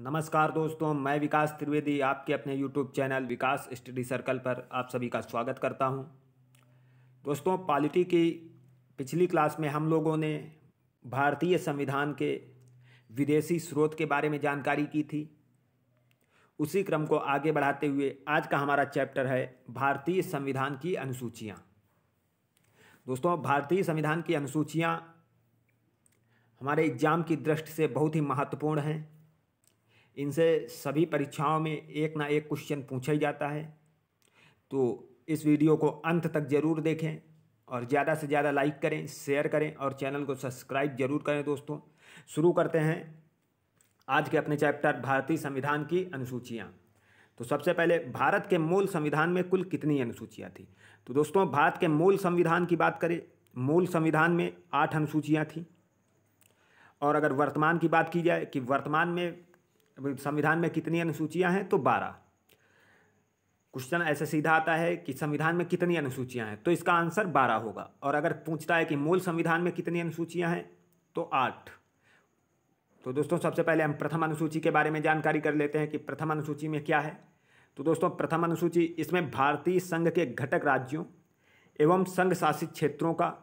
नमस्कार दोस्तों मैं विकास त्रिवेदी आपके अपने YouTube channel Vikas study circle पर आप सभी का स्वागत करता हूं दोस्तों पॉलिटी की पिछली क्लास में हम लोगों ने भारतीय संविधान के विदेशी स्रोत के बारे में जानकारी की थी उसी क्रम को आगे बढ़ाते हुए आज का हमारा चैप्टर है भारतीय संविधान की अनुसूचियाँ दोस्तों भारतीय संविधान की अनुसूचियाँ हमारे एग्जाम की दृष्टि से बहुत ही महत्वपूर्ण हैं इनसे सभी परीक्षाओं में एक ना एक क्वेश्चन पूछा ही जाता है तो इस वीडियो को अंत तक ज़रूर देखें और ज़्यादा से ज़्यादा लाइक करें शेयर करें और चैनल को सब्सक्राइब जरूर करें दोस्तों शुरू करते हैं आज के अपने चैप्टर भारतीय संविधान की अनुसूचियाँ तो सबसे पहले भारत के मूल संविधान में कुल कितनी अनुसूचियाँ थी तो दोस्तों भारत के मूल संविधान की बात करें मूल संविधान में आठ अनुसूचियाँ थीं और अगर वर्तमान की बात की जाए कि वर्तमान में संविधान में कितनी अनुसूचियां हैं तो बारह क्वेश्चन ऐसे सीधा आता है कि संविधान में कितनी अनुसूचियां हैं तो इसका आंसर बारह होगा और अगर पूछता है कि मूल संविधान में कितनी अनुसूचियां हैं तो आठ तो दोस्तों सबसे पहले हम प्रथम अनुसूची के बारे में जानकारी कर लेते हैं कि प्रथम अनुसूची में क्या है तो दोस्तों प्रथम अनुसूची इसमें भारतीय संघ के घटक राज्यों एवं संघ शासित क्षेत्रों का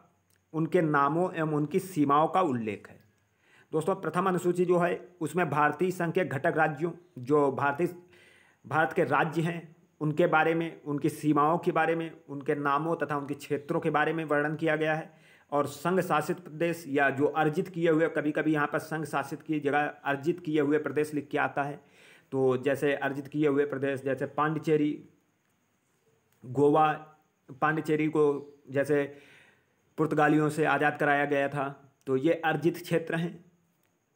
उनके नामों एवं उनकी सीमाओं का उल्लेख है दोस्तों प्रथम अनुसूची जो है उसमें भारतीय संघ के घटक राज्यों जो भारतीय भारत के राज्य हैं उनके बारे में उनकी सीमाओं के बारे में उनके नामों तथा उनके क्षेत्रों के बारे में वर्णन किया गया है और संघ शासित प्रदेश या जो अर्जित किए हुए कभी कभी यहाँ पर संघ शासित की जगह अर्जित किए हुए प्रदेश लिख के आता है तो जैसे अर्जित किए हुए प्रदेश जैसे पांडिचेरी गोवा पांडिचेरी को जैसे पुर्तगालियों से आज़ाद कराया गया था तो ये अर्जित क्षेत्र हैं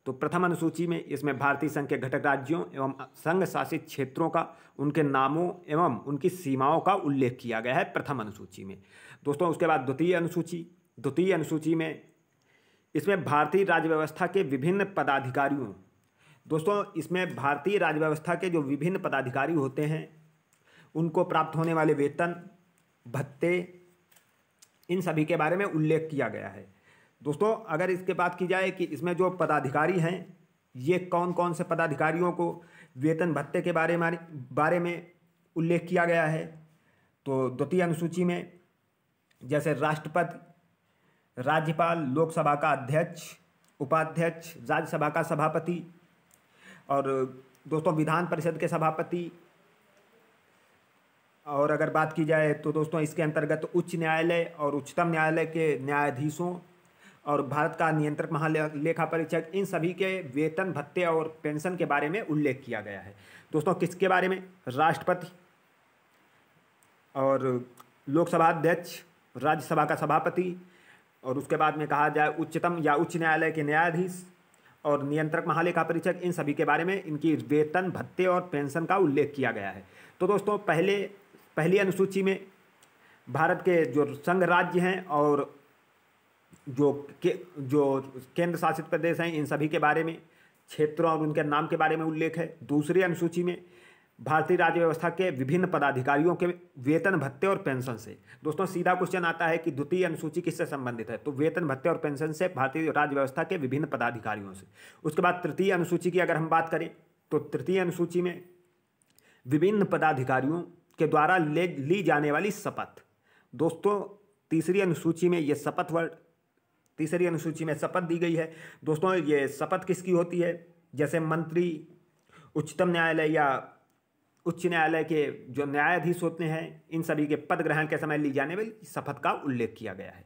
तो प्रथम अनुसूची में इसमें भारतीय संघ के घटक राज्यों एवं संघ शासित क्षेत्रों का उनके नामों एवं उनकी सीमाओं का उल्लेख किया गया है प्रथम अनुसूची में दोस्तों उसके बाद द्वितीय अनुसूची द्वितीय अनुसूची में इसमें भारतीय राज्य व्यवस्था के विभिन्न पदाधिकारियों दोस्तों इसमें भारतीय राज्य व्यवस्था के जो विभिन्न पदाधिकारी होते हैं उनको प्राप्त होने वाले वेतन भत्ते इन सभी के बारे में उल्लेख किया गया है दोस्तों अगर इसके बात की जाए कि इसमें जो पदाधिकारी हैं ये कौन कौन से पदाधिकारियों को वेतन भत्ते के बारे में बारे में उल्लेख किया गया है तो द्वितीय अनुसूची में जैसे राष्ट्रपति राज्यपाल लोकसभा का अध्यक्ष उपाध्यक्ष राज्यसभा का सभापति और दोस्तों विधान परिषद के सभापति और अगर बात की जाए तो दोस्तों इसके अंतर्गत उच्च न्यायालय और उच्चतम न्यायालय के न्यायाधीशों और भारत का नियंत्रक महालेखा परीक्षक इन सभी के वेतन भत्ते और पेंशन के बारे में उल्लेख किया गया है दोस्तों किसके बारे में राष्ट्रपति और लोकसभा अध्यक्ष राज्यसभा का सभापति और उसके बाद में कहा जाए उच्चतम या उच्च न्यायालय के न्यायाधीश और नियंत्रक महालेखा परीक्षक इन सभी के बारे में इनकी वेतन भत्ते और पेंशन का उल्लेख किया गया है तो दोस्तों पहले पहली अनुसूची में भारत के जो संघ राज्य हैं और जो के जो केंद्र शासित प्रदेश हैं इन सभी के बारे में क्षेत्रों और उनके नाम के बारे में उल्लेख है दूसरी अनुसूची में भारतीय राज्य व्यवस्था के विभिन्न पदाधिकारियों के वेतन भत्ते और पेंशन से दोस्तों सीधा क्वेश्चन आता है कि द्वितीय अनुसूची किससे संबंधित है तो वेतन भत्ते और पेंशन से भारतीय राज्य व्यवस्था के विभिन्न पदाधिकारियों से उसके बाद तृतीय अनुसूची की अगर हम बात करें तो तृतीय अनुसूची में विभिन्न पदाधिकारियों के द्वारा ले ली जाने वाली शपथ दोस्तों तीसरी अनुसूची में ये शपथ वर्ड तीसरी अनुसूची में शपथ दी गई है दोस्तों ये शपथ किसकी होती है जैसे मंत्री उच्चतम न्यायालय या उच्च न्यायालय के जो न्यायाधीश होते हैं इन सभी के पद ग्रहण के समय ली जाने वाली शपथ का उल्लेख किया गया है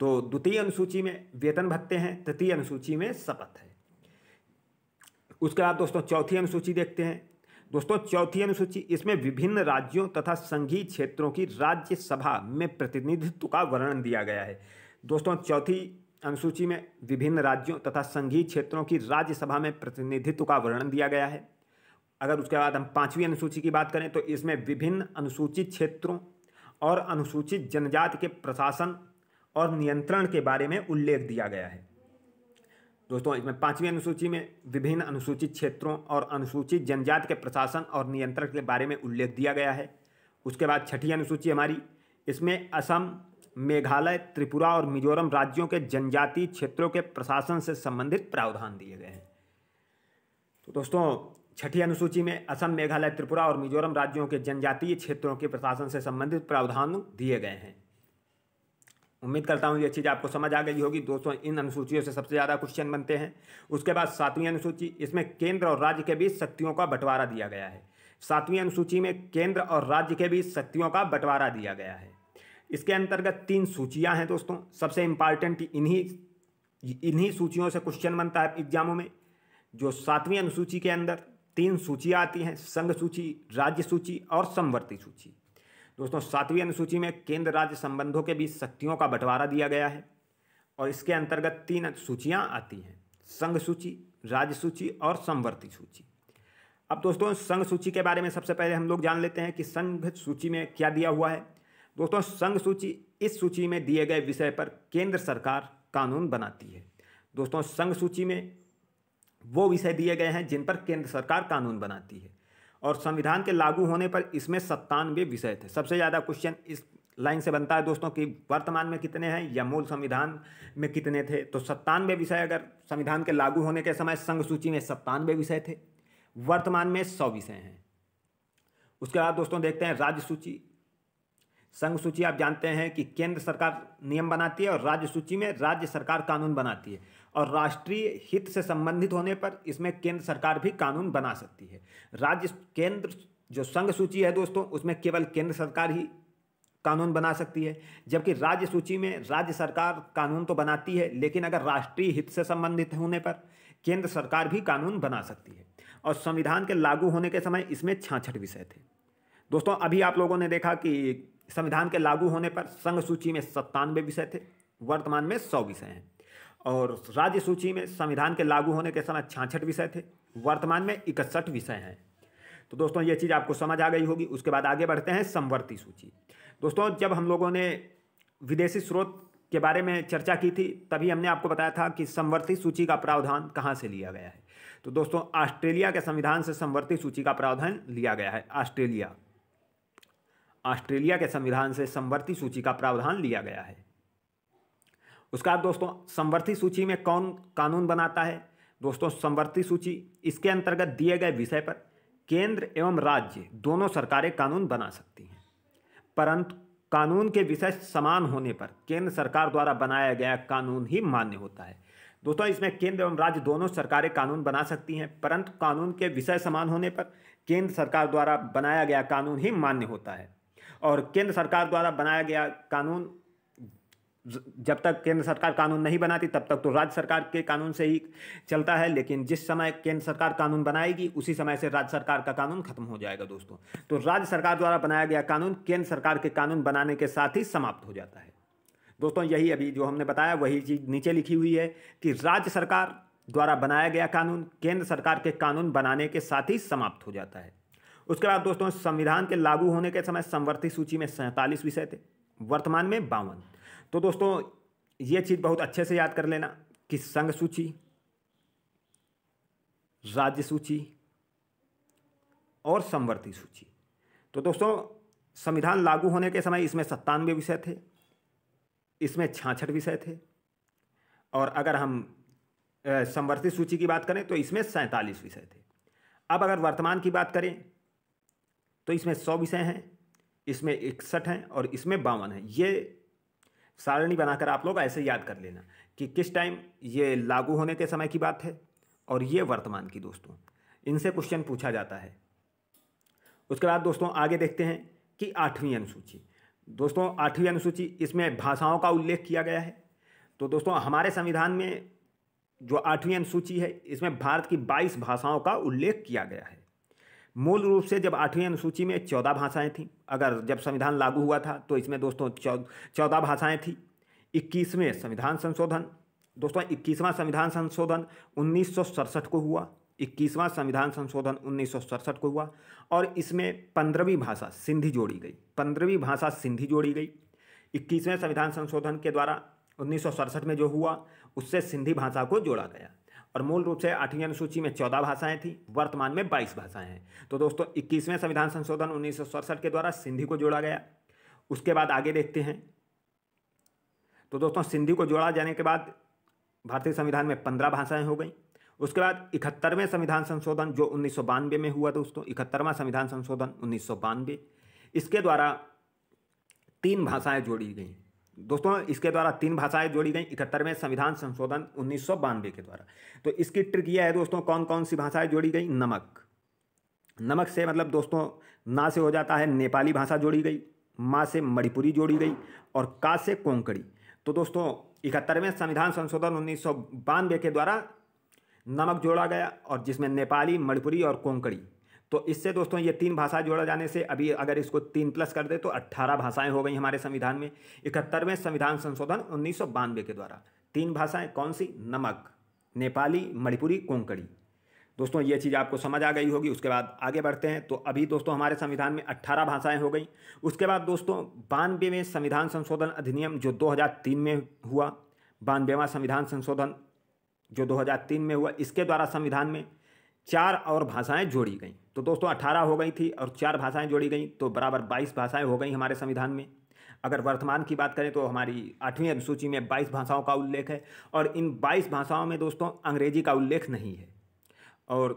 तो द्वितीय अनुसूची में वेतन भत्ते हैं तृतीय अनुसूची में शपथ है उसके बाद दोस्तों चौथी अनुसूची देखते हैं दोस्तों चौथी अनुसूची इसमें विभिन्न राज्यों तथा संघीय क्षेत्रों की राज्यसभा में प्रतिनिधित्व का वर्णन दिया गया है दोस्तों चौथी अनुसूची में विभिन्न राज्यों तथा संघीय क्षेत्रों की राज्यसभा में प्रतिनिधित्व का वर्णन दिया गया है अगर उसके बाद हम पाँचवीं अनुसूची की बात करें तो इसमें विभिन्न अनुसूचित क्षेत्रों और अनुसूचित जनजाति के प्रशासन और नियंत्रण के बारे में उल्लेख दिया गया है दोस्तों इसमें पाँचवीं अनुसूची में विभिन्न अनुसूचित क्षेत्रों और अनुसूचित जनजाति के प्रशासन और नियंत्रण के बारे में उल्लेख दिया गया है उसके बाद छठी अनुसूची हमारी इसमें असम मेघालय त्रिपुरा और मिजोरम राज्यों के जनजातीय क्षेत्रों के प्रशासन से संबंधित प्रावधान दिए गए हैं तो दोस्तों छठी अनुसूची में असम मेघालय त्रिपुरा और मिजोरम राज्यों के जनजातीय क्षेत्रों के प्रशासन से संबंधित प्रावधान दिए गए हैं उम्मीद करता हूँ ये चीज़ आपको समझ आ गई होगी दोस्तों इन अनुसूचियों से सबसे ज़्यादा क्वेश्चन बनते हैं उसके बाद सातवीं अनुसूची इसमें केंद्र और राज्य के बीच शक्तियों का बंटवारा दिया गया है सातवीं अनुसूची में केंद्र और राज्य के बीच शक्तियों का बंटवारा दिया गया है इसके अंतर्गत तीन सूचियां हैं दोस्तों सबसे इम्पॉर्टेंट इन्हीं इन्हीं सूचियों से क्वेश्चन बनता है एग्जामों में जो सातवीं अनुसूची के अंदर तीन सूचियाँ आती हैं संघ सूची राज्य सूची और समवर्ती सूची दोस्तों सातवीं अनुसूची में केंद्र राज्य संबंधों के बीच शक्तियों का बंटवारा दिया गया है और इसके अंतर्गत तीन सूचियाँ आती हैं संघ सूची राज्य सूची और समवर्ती सूची अब दोस्तों संघ सूची के बारे में सबसे पहले हम लोग जान लेते हैं कि संघ सूची में क्या दिया हुआ है दोस्तों संघ सूची इस सूची में दिए गए विषय पर केंद्र सरकार कानून बनाती है दोस्तों संघ सूची में वो विषय दिए गए हैं जिन पर केंद्र सरकार कानून बनाती है और संविधान के लागू होने पर इसमें सत्तानवे विषय थे सबसे ज़्यादा क्वेश्चन इस लाइन से बनता है दोस्तों कि वर्तमान में कितने हैं या मूल संविधान में कितने थे तो सत्तानवे विषय अगर संविधान के लागू होने के समय संघ सूची में सत्तानवे विषय थे वर्तमान में सौ विषय हैं उसके बाद दोस्तों देखते हैं राज्य सूची संघ सूची आप जानते हैं कि केंद्र सरकार नियम बनाती है और राज्य सूची में राज्य सरकार कानून बनाती है और राष्ट्रीय हित से संबंधित होने पर इसमें केंद्र सरकार भी कानून बना सकती है राज्य केंद्र जो संघ सूची है दोस्तों उसमें केवल केंद्र सरकार ही कानून बना सकती है जबकि राज्य सूची में राज्य सरकार कानून तो बनाती है लेकिन अगर राष्ट्रीय हित से संबंधित होने पर केंद्र सरकार भी कानून बना सकती है और संविधान के लागू होने के समय इसमें छाछठ विषय थे दोस्तों अभी आप लोगों ने देखा कि संविधान के लागू होने पर संघ सूची में सत्तानवे विषय थे वर्तमान में सौ विषय हैं और राज्य सूची में संविधान के लागू होने के समय छाछठ विषय थे वर्तमान में इकसठ विषय हैं तो दोस्तों ये चीज़ आपको समझ आ गई होगी उसके बाद आगे बढ़ते हैं संवर्ती सूची दोस्तों जब हम लोगों ने विदेशी स्रोत के बारे में चर्चा की थी तभी हमने आपको बताया था कि संवर्ती सूची का प्रावधान कहाँ से लिया गया है तो दोस्तों ऑस्ट्रेलिया के संविधान से संवर्ती सूची का प्रावधान लिया गया है ऑस्ट्रेलिया ऑस्ट्रेलिया के संविधान से संवर्ती सूची का प्रावधान लिया गया है उसका दोस्तों संवर्ती सूची में कौन कानून बनाता है दोस्तों संवर्ती सूची इसके अंतर्गत दिए गए विषय पर केंद्र एवं राज्य दोनों सरकारें कानून बना सकती हैं परंतु कानून के विषय समान होने पर केंद्र सरकार द्वारा बनाया गया कानून ही मान्य होता है दोस्तों इसमें केंद्र एवं राज्य दोनों सरकारें कानून बना सकती हैं परंतु कानून के विषय समान होने पर केंद्र सरकार द्वारा बनाया गया कानून ही मान्य होता है और केंद्र सरकार द्वारा बनाया गया कानून जब तक केंद्र सरकार कानून नहीं बनाती तब तक तो राज्य सरकार के कानून से ही चलता है लेकिन जिस समय केंद्र सरकार कानून बनाएगी उसी समय से राज्य सरकार का कानून खत्म हो जाएगा दोस्तों तो राज्य सरकार द्वारा बनाया गया कानून केंद्र सरकार के कानून बनाने के साथ ही समाप्त हो जाता है दोस्तों यही अभी जो हमने बताया वही चीज़ नीचे लिखी हुई है कि राज्य सरकार द्वारा बनाया गया कानून केंद्र सरकार के कानून बनाने के साथ ही समाप्त हो जाता है उसके बाद दोस्तों संविधान के लागू होने के समय संवर्ती सूची में सैंतालीस विषय थे वर्तमान में बावन तो दोस्तों ये चीज़ बहुत अच्छे से याद कर लेना कि संघ सूची राज्य सूची और संवर्ती सूची तो दोस्तों संविधान लागू होने के समय इसमें सत्तानवे विषय थे इसमें छाछठ विषय थे और अगर हम संवर्ती सूची की बात करें तो इसमें सैंतालीस विषय थे अब अगर वर्तमान की बात करें तो इसमें सौ विषय हैं इसमें इकसठ हैं और इसमें बावन हैं ये सारणी बनाकर आप लोग ऐसे याद कर लेना कि किस टाइम ये लागू होने के समय की बात है और ये वर्तमान की दोस्तों इनसे क्वेश्चन पूछा जाता है उसके बाद दोस्तों आगे देखते हैं कि आठवीं अनुसूची दोस्तों आठवीं अनुसूची इसमें भाषाओं का उल्लेख किया गया है तो दोस्तों हमारे संविधान में जो आठवीं अनुसूची है इसमें भारत की बाईस भाषाओं का उल्लेख किया गया है मूल रूप से जब आठवीं अनुसूची में चौदह भाषाएं थीं अगर जब संविधान लागू हुआ था तो इसमें दोस्तों चौदह भाषाएं थीं इक्कीसवें संविधान संशोधन दोस्तों इक्कीसवां संविधान संशोधन उन्नीस को हुआ इक्कीसवां संविधान संशोधन उन्नीस को हुआ और इसमें पंद्रहवीं भाषा सिंधी जोड़ी गई पंद्रहवीं भाषा सिंधी जोड़ी गई इक्कीसवें संविधान संशोधन के द्वारा उन्नीस में जो हुआ उससे सिंधी भाषा को जोड़ा गया और मूल रूप से आठवीं अनुसूची में चौदह भाषाएं थी वर्तमान में बाईस भाषाएं हैं तो दोस्तों इक्कीसवें संविधान संशोधन उन्नीस के द्वारा सिंधी को जोड़ा गया उसके बाद आगे देखते हैं तो दोस्तों सिंधी को जोड़ा जाने के बाद भारतीय संविधान में पंद्रह भाषाएं हो गई उसके बाद इकहत्तरवें संविधान संशोधन जो उन्नीस में हुआ दोस्तों इकहत्तरवां संविधान संशोधन उन्नीस इसके द्वारा तीन भाषाएं जोड़ी गई दोस्तों इसके द्वारा तीन भाषाएं जोड़ी गई इकहत्तरवें संविधान संशोधन उन्नीस के द्वारा तो इसकी ट्रिक यह है दोस्तों कौन कौन सी भाषाएं जोड़ी गई नमक नमक से मतलब दोस्तों ना से हो जाता है नेपाली भाषा जोड़ी गई माँ से मणिपुरी जोड़ी गई और का से कोंकड़ी तो दोस्तों इकहत्तरवें संविधान संशोधन उन्नीस के द्वारा नमक जोड़ा गया और जिसमें नेपाली मणिपुरी और कोंकड़ी तो इससे दोस्तों ये तीन भाषा जोड़ा जाने से अभी अगर इसको तीन प्लस कर दे तो अट्ठारह भाषाएं हो गई हमारे संविधान में इकहत्तरवें संविधान संशोधन उन्नीस के द्वारा तीन भाषाएं कौन सी नमक नेपाली मणिपुरी कोंकणी दोस्तों ये चीज़ आपको समझ आ गई होगी उसके बाद आगे बढ़ते हैं तो अभी दोस्तों हमारे संविधान में अट्ठारह भाषाएं हो गई उसके बाद दोस्तों बानवेवें संविधान संशोधन अधिनियम जो 2003 में हुआ बानवेवा संविधान संशोधन जो 2003 में हुआ इसके द्वारा संविधान में चार और भाषाएं जोड़ी गईं तो दोस्तों अठारह हो गई थी और चार भाषाएं जोड़ी गई तो बराबर बाईस भाषाएं हो गई हमारे संविधान में अगर वर्तमान की बात करें तो हमारी आठवीं अनुसूची में बाईस भाषाओं का उल्लेख है और इन बाईस भाषाओं में दोस्तों अंग्रेजी का उल्लेख नहीं है और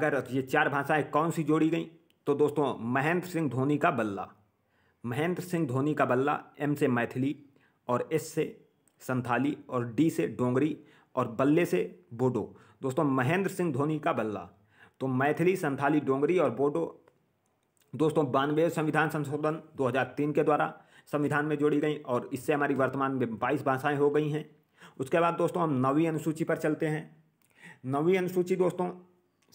अगर ये चार भाषाएं कौन सी जोड़ी गई तो दोस्तों महेंद्र सिंह धोनी का बल्ला महेंद्र सिंह धोनी का बल्ला एम से मैथिली और एस से संथाली और डी से डोंगरी और बल्ले से बोडो दोस्तों महेंद्र सिंह धोनी का बल्ला तो मैथिली संथाली डोंगरी और बोडो दोस्तों बानवे संविधान संशोधन 2003 के द्वारा संविधान में जोड़ी गई और इससे हमारी वर्तमान में बाईस भाषाएं हो गई हैं उसके बाद दोस्तों हम नवी अनुसूची पर चलते हैं नवी अनुसूची दोस्तों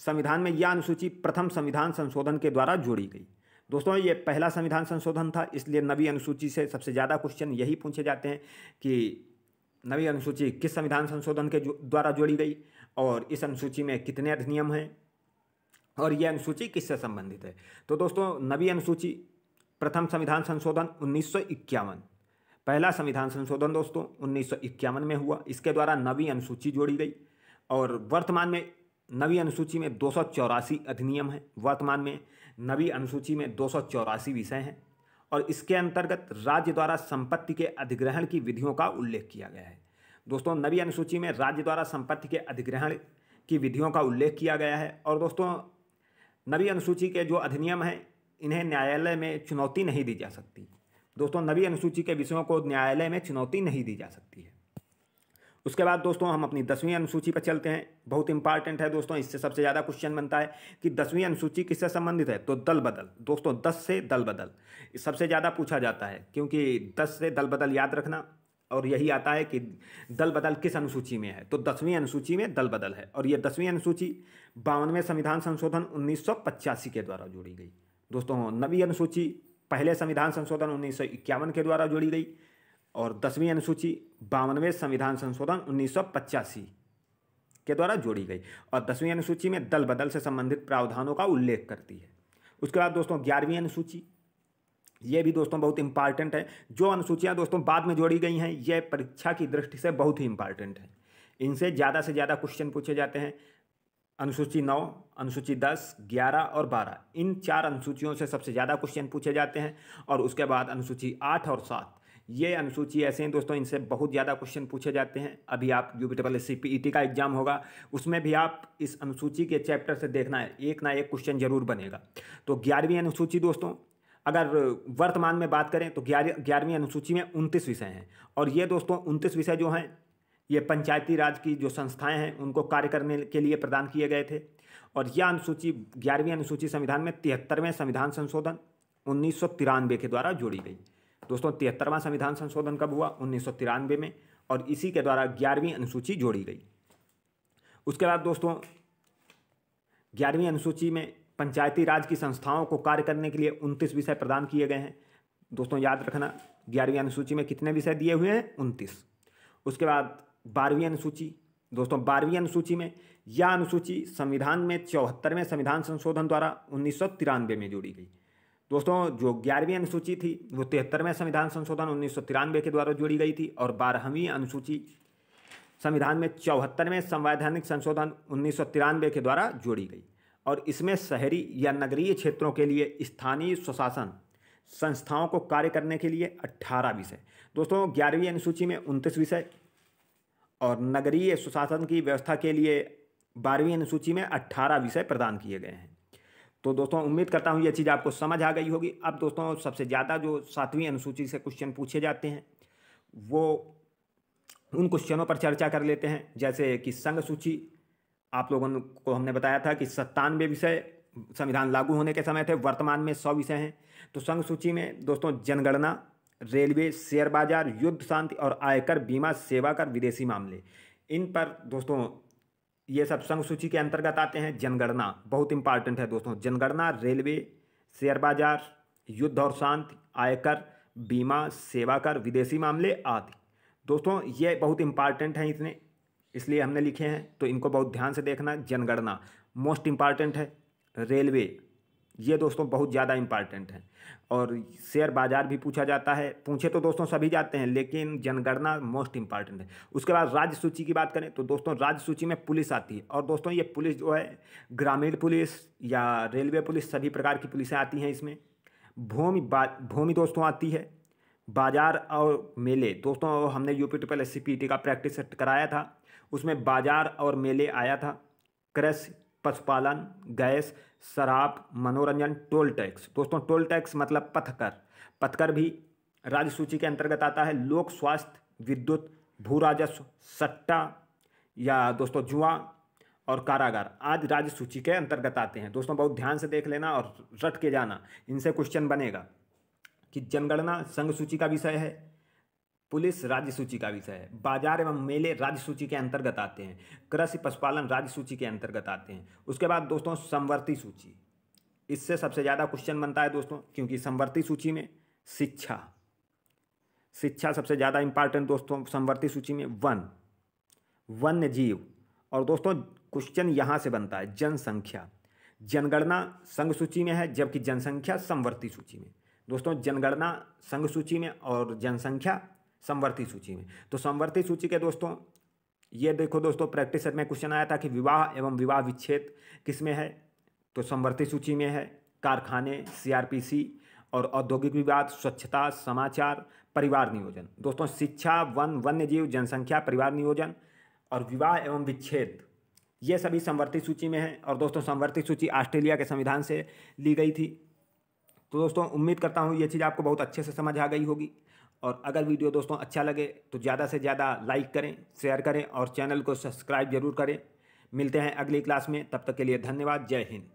संविधान में यह अनुसूची प्रथम संविधान संशोधन के द्वारा जोड़ी गई दोस्तों ये पहला संविधान संशोधन था इसलिए नवी अनुसूची से सबसे ज़्यादा क्वेश्चन यही पूछे जाते हैं कि नवी अनुसूची किस संविधान संशोधन के द्वारा जोड़ी गई और इस अनुसूची में कितने अधिनियम हैं और यह अनुसूची किससे संबंधित है तो दोस्तों नवी अनुसूची प्रथम संविधान संशोधन उन्नीस पहला संविधान संशोधन दोस्तों उन्नीस में हुआ इसके द्वारा नवी अनुसूची जोड़ी गई और वर्तमान में नवी अनुसूची में दो अधिनियम हैं वर्तमान में नवी अनुसूची में दो विषय हैं और इसके अंतर्गत राज्य द्वारा संपत्ति के अधिग्रहण की विधियों का उल्लेख किया गया है दोस्तों नवी अनुसूची में राज्य द्वारा संपत्ति के अधिग्रहण की विधियों का उल्लेख किया गया है और दोस्तों नवी अनुसूची के जो अधिनियम हैं इन्हें न्यायालय में चुनौती नहीं दी जा सकती दोस्तों नवी अनुसूची के विषयों को न्यायालय में चुनौती नहीं दी जा सकती है उसके बाद दोस्तों हम अपनी दसवीं अनुसूची पर चलते हैं बहुत इंपॉर्टेंट है दोस्तों इससे सबसे ज़्यादा क्वेश्चन बनता है कि दसवीं अनुसूची किससे संबंधित है तो दल बदल दोस्तों दस से दल बदल सबसे ज़्यादा पूछा जाता है क्योंकि दस से दल बदल याद रखना और यही आता है कि दल बदल किस अनुसूची में है तो दसवीं अनुसूची में दल बदल है और यह दसवीं अनुसूची बावनवें संविधान संशोधन उन्नीस के द्वारा जोड़ी गई दोस्तों नवी अनुसूची पहले संविधान संशोधन उन्नीस के द्वारा जोड़ी गई और दसवीं अनुसूची बावनवें संविधान संशोधन उन्नीस के द्वारा जोड़ी गई और दसवीं अनुसूची में दल बदल से संबंधित प्रावधानों का उल्लेख करती है उसके बाद दोस्तों ग्यारहवीं अनुसूची ये भी दोस्तों बहुत इंपॉर्टेंट है जो अनुसूचियाँ दोस्तों बाद में जोड़ी गई हैं ये परीक्षा की दृष्टि से बहुत ही इंपॉर्टेंट है इनसे ज़्यादा से ज़्यादा क्वेश्चन पूछे जाते हैं अनुसूची नौ अनुसूची दस ग्यारह और बारह इन चार अनुसूचियों से सबसे ज़्यादा क्वेश्चन पूछे जाते हैं और उसके बाद अनुसूची आठ और सात ये अनुसूची ऐसे हैं दोस्तों इनसे बहुत ज़्यादा क्वेश्चन पूछे जाते हैं अभी आप U P double S C P E T का एग्जाम होगा उसमें भी आप इस अनुसूची के चैप्टर से देखना है एक ना एक क्वेश्चन जरूर बनेगा तो ग्यारहवीं अनुसूची दोस्तों अगर वर्तमान में बात करें तो ग्यारह ग्यारहवीं अनुसूची में उनतीस विषय हैं और ये दोस्तों उनतीस विषय जो हैं ये पंचायती राज की जो संस्थाएं हैं उनको कार्य करने के लिए प्रदान किए गए थे और यह अनुसूची ग्यारहवीं अनुसूची संविधान में तिहत्तरवें संविधान संशोधन उन्नीस के द्वारा जोड़ी गई दोस्तों तिहत्तरवां संविधान संशोधन कब हुआ उन्नीस में और इसी के द्वारा ग्यारहवीं अनुसूची जोड़ी गई उसके बाद दोस्तों ग्यारहवीं अनुसूची में पंचायती राज की संस्थाओं को कार्य करने के लिए उनतीस विषय प्रदान किए गए हैं दोस्तों याद रखना ग्यारहवीं अनुसूची में कितने विषय दिए हुए हैं उनतीस उसके बाद बारहवीं अनुसूची दोस्तों बारहवीं अनुसूची में यह अनुसूची संविधान में चौहत्तरवें संविधान संशोधन द्वारा उन्नीस में जोड़ी गई दोस्तों जो ग्यारहवीं अनुसूची थी वो तिहत्तरवें संविधान संशोधन उन्नीस के द्वारा जोड़ी गई थी और बारहवीं अनुसूची संविधान में चौहत्तरवें संवैधानिक संशोधन उन्नीस के द्वारा जोड़ी गई और इसमें शहरी या नगरीय क्षेत्रों के लिए स्थानीय स्वशासन संस्थाओं को कार्य करने के लिए अट्ठारह विषय दोस्तों ग्यारहवीं अनुसूची में उनतीस विषय और नगरीय सुशासन की व्यवस्था के लिए बारहवीं अनुसूची में अट्ठारह विषय प्रदान किए गए हैं तो दोस्तों उम्मीद करता हूँ ये चीज़ आपको समझ आ गई होगी अब दोस्तों सबसे ज़्यादा जो सातवीं अनुसूची से क्वेश्चन पूछे जाते हैं वो उन क्वेश्चनों पर चर्चा कर लेते हैं जैसे कि संघ सूची आप लोगों को हमने बताया था कि सत्तानवे विषय संविधान लागू होने के समय थे वर्तमान में सौ विषय हैं तो संघ सूची में दोस्तों जनगणना रेलवे शेयर बाजार युद्ध शांति और आयकर बीमा सेवा कर विदेशी मामले इन पर दोस्तों ये सब संघ सूची के अंतर्गत आते हैं जनगणना बहुत इंपॉर्टेंट है दोस्तों जनगणना रेलवे शेयर बाजार युद्ध और शांति आयकर बीमा सेवा कर विदेशी मामले आदि दोस्तों ये बहुत इंपॉर्टेंट हैं इतने इसलिए हमने लिखे हैं तो इनको बहुत ध्यान से देखना जनगणना मोस्ट इम्पॉर्टेंट है रेलवे ये दोस्तों बहुत ज़्यादा इम्पॉर्टेंट है और शेयर बाजार भी पूछा जाता है पूछे तो दोस्तों सभी जाते हैं लेकिन जनगणना मोस्ट इम्पॉर्टेंट है उसके बाद राज्य सूची की बात करें तो दोस्तों राज्य सूची में पुलिस आती है और दोस्तों ये पुलिस जो है ग्रामीण पुलिस या रेलवे पुलिस सभी प्रकार की पुलिसें आती हैं इसमें भूमि भूमि दोस्तों आती है बाजार और मेले दोस्तों हमने UP triple S C P T का प्रैक्टिस कराया था उसमें बाजार और मेले आया था कृषि पशुपालन गैस शराब मनोरंजन टोल टैक्स दोस्तों टोल टैक्स मतलब पथकर पथकर भी राज्य सूची के अंतर्गत आता है लोक स्वास्थ्य विद्युत भू राजस्व सट्टा या दोस्तों जुआ और कारागार आज राज्य सूची के अंतर्गत आते हैं दोस्तों बहुत ध्यान से देख लेना और रट के जाना इनसे क्वेश्चन बनेगा कि जनगणना संघ सूची का विषय है पुलिस राज्य सूची का विषय है बाजार एवं मेले राज्य सूची के अंतर्गत आते हैं कृषि पशुपालन राज्य सूची के अंतर्गत आते हैं उसके बाद दोस्तों समवर्ती सूची इससे सबसे ज़्यादा क्वेश्चन बनता है दोस्तों क्योंकि समवर्ती सूची में शिक्षा शिक्षा सबसे ज़्यादा इंपॉर्टेंट दोस्तों समवर्ती सूची में वन वन्य जीव और दोस्तों क्वेश्चन यहाँ से बनता है जनसंख्या जनगणना संघ सूची में है जबकि जनसंख्या समवर्ती सूची में दोस्तों जनगणना संघ सूची में और जनसंख्या समवर्ती सूची में तो समवर्ती सूची के दोस्तों ये देखो दोस्तों प्रैक्टिस में क्वेश्चन आया था कि विवाह एवं विवाह विच्छेद किस में है तो समवर्ती सूची में है कारखाने सीआरपीसी और औद्योगिक विवाद स्वच्छता समाचार परिवार नियोजन दोस्तों शिक्षा वन वन्य जीव जनसंख्या परिवार नियोजन और विवाह एवं विच्छेद ये सभी समवर्ती सूची में है और दोस्तों समवर्ती सूची ऑस्ट्रेलिया के संविधान से ली गई थी तो दोस्तों उम्मीद करता हूँ ये चीज़ आपको बहुत अच्छे से समझ आ गई होगी और अगर वीडियो दोस्तों अच्छा लगे तो ज़्यादा से ज़्यादा लाइक करें शेयर करें और चैनल को सब्सक्राइब जरूर करें मिलते हैं अगली क्लास में तब तक के लिए धन्यवाद जय हिंद